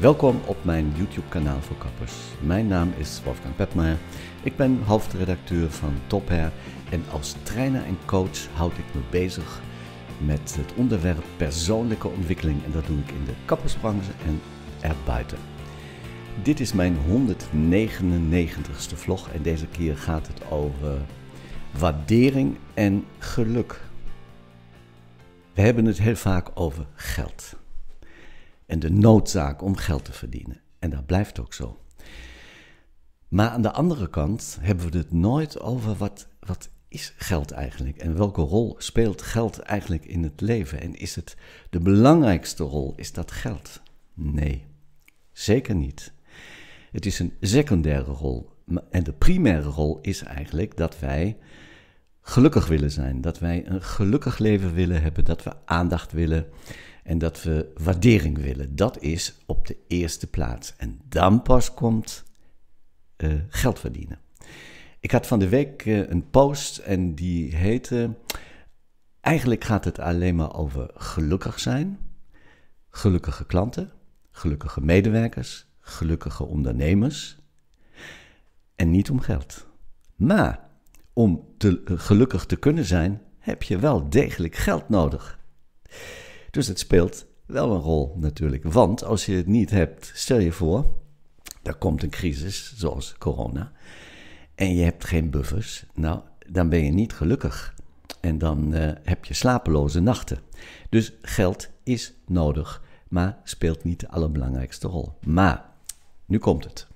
Welkom op mijn YouTube-kanaal voor kappers. Mijn naam is Wolfgang Pepmaier. Ik ben hoofdredacteur van Top Hair en als trainer en coach houd ik me bezig met het onderwerp persoonlijke ontwikkeling en dat doe ik in de kappersbranche en erbuiten. Dit is mijn 199ste vlog en deze keer gaat het over waardering en geluk. We hebben het heel vaak over geld en de noodzaak om geld te verdienen. En dat blijft ook zo. Maar aan de andere kant hebben we het nooit over wat, wat is geld eigenlijk en welke rol speelt geld eigenlijk in het leven? En is het de belangrijkste rol, is dat geld? Nee, zeker niet. Het is een secundaire rol. En de primaire rol is eigenlijk dat wij gelukkig willen zijn, dat wij een gelukkig leven willen hebben, dat we aandacht willen, en dat we waardering willen. Dat is op de eerste plaats. En dan pas komt eh, geld verdienen. Ik had van de week eh, een post en die heette. Eigenlijk gaat het alleen maar over gelukkig zijn, gelukkige klanten, gelukkige medewerkers, gelukkige ondernemers en niet om geld. Maar om te, eh, gelukkig te kunnen zijn, heb je wel degelijk geld nodig. Dus het speelt wel een rol natuurlijk. Want als je het niet hebt, stel je voor, er komt een crisis zoals corona en je hebt geen buffers, nou, dan ben je niet gelukkig. En dan eh, heb je slapeloze nachten. Dus geld is nodig, maar speelt niet de allerbelangrijkste rol. Maar, nu komt het.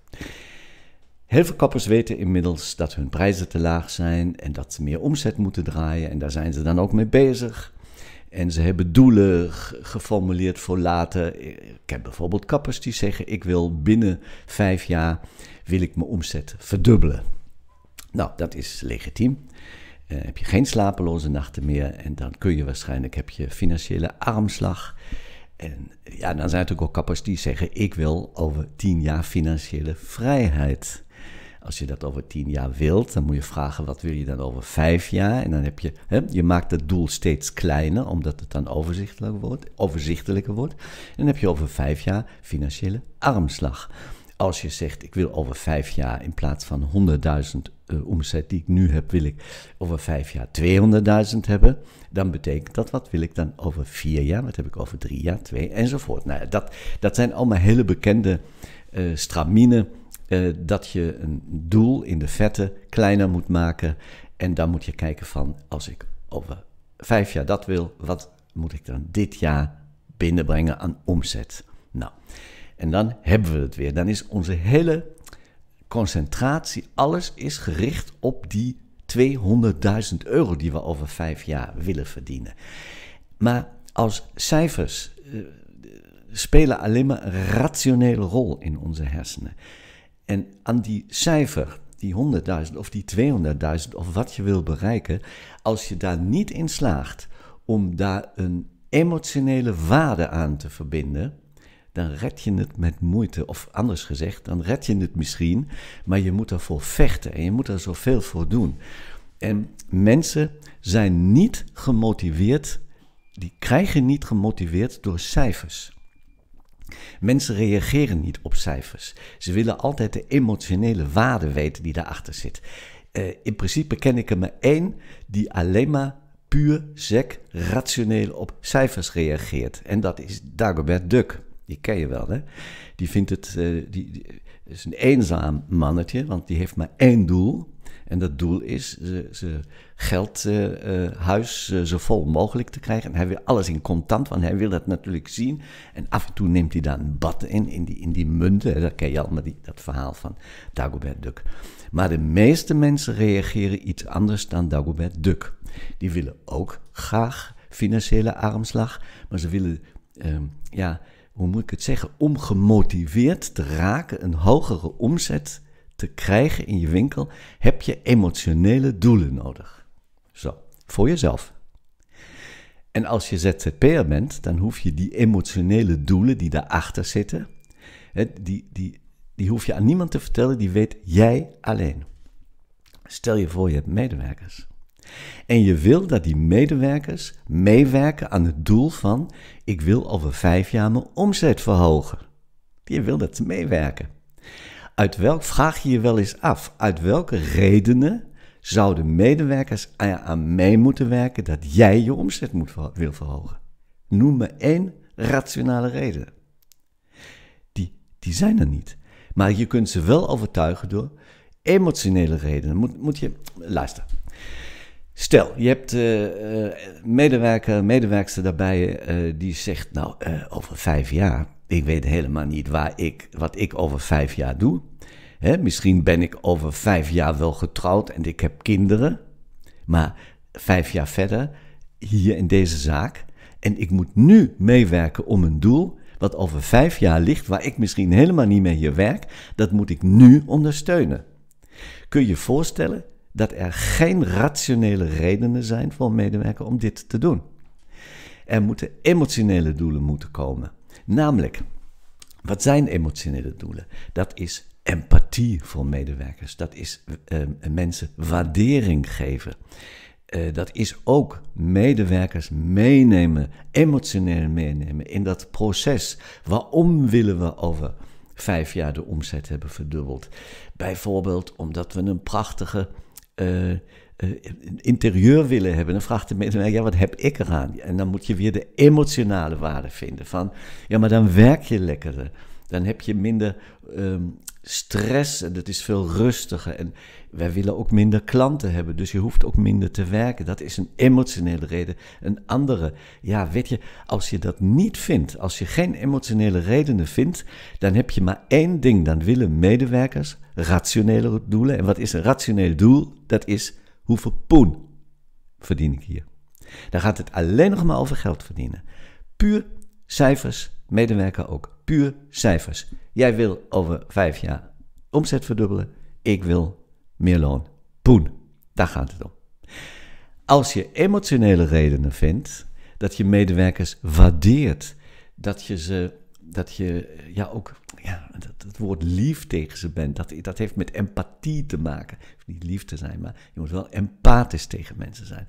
Heel veel kappers weten inmiddels dat hun prijzen te laag zijn en dat ze meer omzet moeten draaien. En daar zijn ze dan ook mee bezig. En ze hebben doelen geformuleerd voor later. Ik heb bijvoorbeeld kappers die zeggen: ik wil binnen vijf jaar wil ik mijn omzet verdubbelen. Nou, dat is legitiem. Uh, heb je geen slapeloze nachten meer en dan kun je waarschijnlijk heb je financiële armslag. En ja, dan zijn natuurlijk ook kappers die zeggen: ik wil over tien jaar financiële vrijheid. Als je dat over tien jaar wilt, dan moet je vragen wat wil je dan over vijf jaar. En dan heb je, hè, je maakt het doel steeds kleiner, omdat het dan overzichtelijk wordt, overzichtelijker wordt. En dan heb je over vijf jaar financiële armslag. Als je zegt, ik wil over vijf jaar in plaats van 100.000 eh, omzet die ik nu heb, wil ik over vijf jaar 200.000 hebben. Dan betekent dat, wat wil ik dan over vier jaar, wat heb ik over drie jaar, twee enzovoort. Nou, dat, dat zijn allemaal hele bekende eh, stramine eh, dat je een doel in de vette kleiner moet maken. En dan moet je kijken van, als ik over vijf jaar dat wil, wat moet ik dan dit jaar binnenbrengen aan omzet? Nou, en dan hebben we het weer. Dan is onze hele concentratie, alles is gericht op die 200.000 euro die we over vijf jaar willen verdienen. Maar als cijfers eh, spelen alleen maar een rationele rol in onze hersenen. En aan die cijfer, die 100.000 of die 200.000 of wat je wil bereiken, als je daar niet in slaagt om daar een emotionele waarde aan te verbinden, dan red je het met moeite. Of anders gezegd, dan red je het misschien, maar je moet ervoor vechten en je moet er zoveel voor doen. En mensen zijn niet gemotiveerd, die krijgen niet gemotiveerd door cijfers. Mensen reageren niet op cijfers. Ze willen altijd de emotionele waarde weten die daarachter zit. Eh, in principe ken ik er maar één die alleen maar puur zek rationeel op cijfers reageert. En dat is Dagobert Duck. Die ken je wel, hè? Die vindt het. Eh, die, is een eenzaam mannetje, want die heeft maar één doel. En dat doel is ze geldhuis eh, eh, uh, eh, zo vol mogelijk te krijgen. En hij wil alles in contant, want hij wil dat natuurlijk zien. En af en toe neemt hij daar een bad in, in die, in die munten. Dat ken je allemaal, die, dat verhaal van Dagobert Duck. Maar de meeste mensen reageren iets anders dan Dagobert Duck. Die willen ook graag financiële armslag, maar ze willen, ehm, ja, hoe moet ik het zeggen, om gemotiveerd te raken een hogere omzet te krijgen in je winkel heb je emotionele doelen nodig. Zo, voor jezelf. En als je ZZP'er bent, dan hoef je die emotionele doelen die daarachter zitten, die, die, die hoef je aan niemand te vertellen, die weet jij alleen. Stel je voor je hebt medewerkers. En je wil dat die medewerkers meewerken aan het doel van: ik wil over vijf jaar mijn omzet verhogen. Je wil dat ze meewerken. Uit welk, vraag je je wel eens af, uit welke redenen zouden medewerkers aan mee moeten werken dat jij je omzet moet, wil verhogen? Noem me één rationale reden. Die, die zijn er niet. Maar je kunt ze wel overtuigen door emotionele redenen. Moet, moet je, luister. Stel, je hebt uh, medewerker, medewerkster daarbij eh, die zegt, nou, over vijf jaar, ik weet helemaal niet waar ik, wat ik over vijf jaar doe misschien ben ik over vijf jaar wel getrouwd en ik heb kinderen, maar vijf jaar verder, hier in deze zaak, en ik moet nu meewerken om een doel wat over vijf jaar ligt, waar ik misschien helemaal niet meer hier werk, dat moet ik nu ondersteunen. Kun je je voorstellen dat er geen rationele redenen zijn voor een medewerker om dit te doen? Er moeten emotionele doelen moeten komen. Namelijk, wat zijn emotionele doelen? Dat is empathie empathie voor medewerkers. Dat is ehm, mensen waardering geven. Eh, dat is ook medewerkers meenemen, emotioneel meenemen in dat proces. Waarom willen we over vijf jaar de omzet hebben verdubbeld? Bijvoorbeeld omdat we een prachtige eh, eh, interieur willen hebben. Dan vraagt de medewerker, ja, wat heb ik eraan? En dan moet je weer de emotionele waarde vinden van, ja, maar dan werk je lekkerder. Dan heb je minder ehm, stress en het is veel rustiger. En wij willen ook minder klanten hebben, dus je hoeft ook minder te werken. Dat is een emotionele reden. Een andere, ja, weet je, als je dat niet vindt, als je geen emotionele redenen vindt, dan heb je maar één ding. Dan willen medewerkers rationele doelen. En wat is een rationeel doel? Dat is hoeveel poen verdien ik hier. Dan gaat het alleen nog maar over geld verdienen. Puur cijfers, medewerker ook puur cijfers. Jij wil over vijf jaar omzet verdubbelen. Ik wil meer loon. Poen, daar gaat het om. Als je emotionele redenen vindt, dat je medewerkers waardeert, dat je ze, dat je ja ook, ja, dat, woord lief tegen ze bent, dat, dat heeft met empathie te maken. Niet lief te zijn, maar je moet wel empathisch tegen mensen zijn.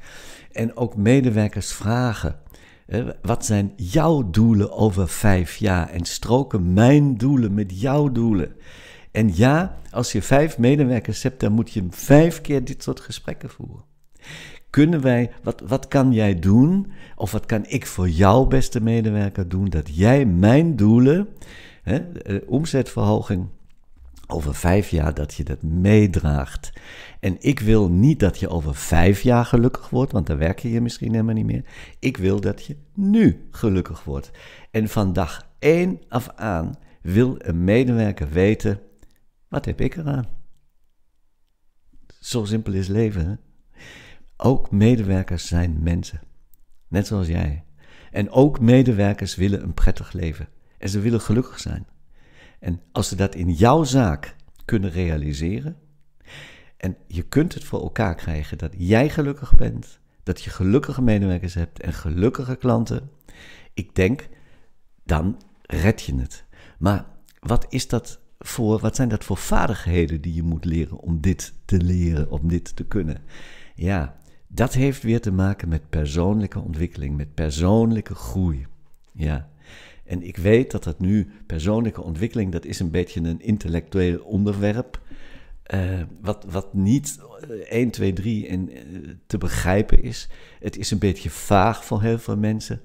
En ook medewerkers vragen wat zijn jouw doelen over vijf jaar? En stroken mijn doelen met jouw doelen. En ja, als je vijf medewerkers hebt, dan moet je vijf keer dit soort gesprekken voeren. Kunnen wij, wat, wat kan jij doen? Of wat kan ik voor jouw beste medewerker, doen? Dat jij mijn doelen, hè, eh, omzetverhoging, over vijf jaar dat je dat meedraagt. En ik wil niet dat je over vijf jaar gelukkig wordt, want dan werk je hier misschien helemaal niet meer. Ik wil dat je nu gelukkig wordt. En van dag één af aan wil een medewerker weten: wat heb ik eraan? Zo simpel is leven. Ook medewerkers zijn mensen, net zoals jij. En ook medewerkers willen een prettig leven. En ze willen gelukkig zijn. En als ze dat in jouw zaak kunnen realiseren, en je kunt het voor elkaar krijgen dat jij gelukkig bent, dat je gelukkige medewerkers hebt en gelukkige klanten, ik denk, dan red je het. Maar wat, is dat voor, wat zijn dat voor vaardigheden die je moet leren om dit te leren, om dit te kunnen? Ja, dat heeft weer te maken met persoonlijke ontwikkeling, met persoonlijke groei. Ja. En ik weet dat dat nu persoonlijke ontwikkeling, dat is een beetje een intellectueel onderwerp. Eh, wat, wat niet 1, 2, 3 in, te begrijpen is. Het is een beetje vaag voor heel veel mensen.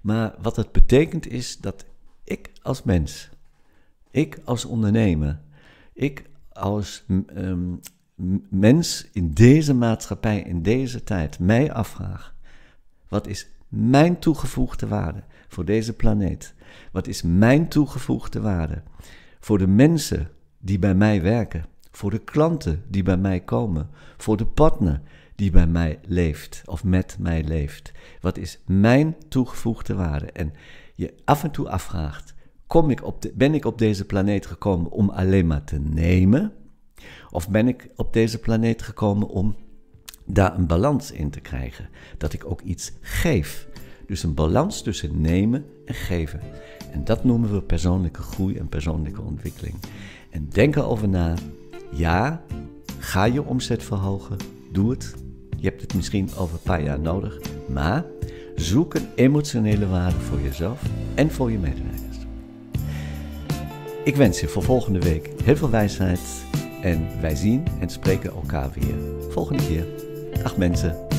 Maar wat het betekent is dat ik als mens, ik als ondernemer, ik als ehm, mens in deze maatschappij, in deze tijd, mij afvraag: wat is mijn toegevoegde waarde? voor deze planeet? Wat is mijn toegevoegde waarde? Voor de mensen die bij mij werken, voor de klanten die bij mij komen, voor de partner die bij mij leeft of met mij leeft. Wat is mijn toegevoegde waarde? En je af en toe afvraagt: kom ik op de, ben ik op deze planeet gekomen om alleen maar te nemen? Of ben ik op deze planeet gekomen om daar een balans in te krijgen? Dat ik ook iets geef dus een balans tussen nemen en geven. En dat noemen we persoonlijke groei en persoonlijke ontwikkeling. En denk erover na. Ja, ga je omzet verhogen. Doe het. Je hebt het misschien over een paar jaar nodig. Maar zoek een emotionele waarde voor jezelf en voor je medewerkers. Ik wens je voor volgende week heel veel wijsheid. En wij zien en spreken elkaar weer volgende keer. Dag mensen.